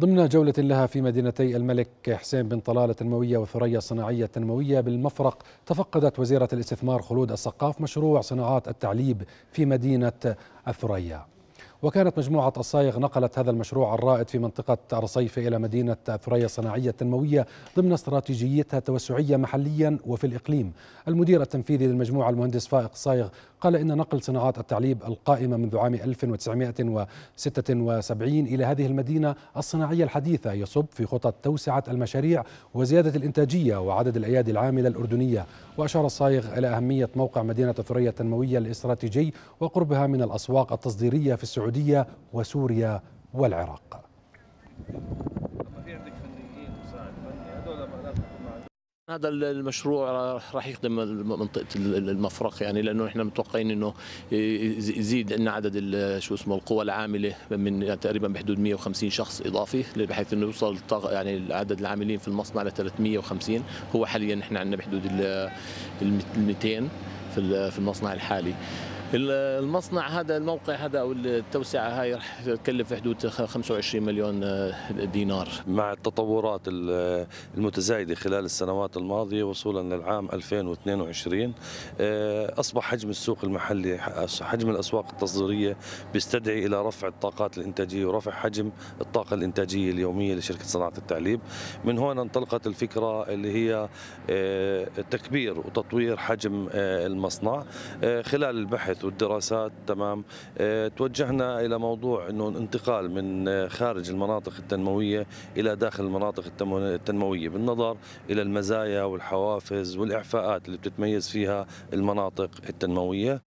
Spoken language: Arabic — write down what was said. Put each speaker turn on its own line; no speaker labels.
ضمن جولة لها في مدينتي الملك حسين بن طلال التنموية وثريا الصناعية التنموية بالمفرق تفقدت وزيرة الاستثمار خلود السقاف مشروع صناعات التعليب في مدينة الثريا وكانت مجموعة الصايغ نقلت هذا المشروع الرائد في منطقة رصيف إلى مدينة ثريا صناعية تنموية ضمن استراتيجيتها التوسعية محليا وفي الإقليم المدير التنفيذي للمجموعة المهندس فائق صايغ قال إن نقل صناعات التعليب القائمة منذ عام 1976 إلى هذه المدينة الصناعية الحديثة يصب في خطط توسعة المشاريع وزيادة الإنتاجية وعدد الأيادي العاملة الأردنية وأشار الصايغ إلى أهمية موقع مدينة ثريا التنموية الاستراتيجي وقربها من الأسواق التصديرية في السعودية السعودية وسوريا والعراق
هذا المشروع راح يخدم منطقه المفرق يعني لانه احنا متوقعين انه يزيد ان عدد شو اسمه القوى العامله من يعني تقريبا بحدود 150 شخص اضافي بحيث انه يوصل يعني عدد العاملين في المصنع ل 350 هو حاليا احنا عندنا بحدود ال 200 في المصنع الحالي المصنع هذا الموقع هذا او التوسعه هاي راح تكلف حدود 25 مليون آه، دينار
مع التطورات المتزايده خلال السنوات الماضيه وصولا للعام 2022 آه، اصبح حجم السوق المحلي حجم الاسواق التصديريه بيستدعي الى رفع الطاقات الانتاجيه ورفع حجم الطاقه الانتاجيه اليوميه لشركه صناعه التعليب من هون انطلقت الفكره اللي هي آه، تكبير وتطوير حجم المصنع خلال البحث والدراسات تمام آه، توجهنا الى موضوع انه الانتقال من آه، خارج المناطق التنمويه الى داخل المناطق التنمويه بالنظر الى المزايا والحوافز والاعفاءات اللي بتتميز فيها المناطق التنمويه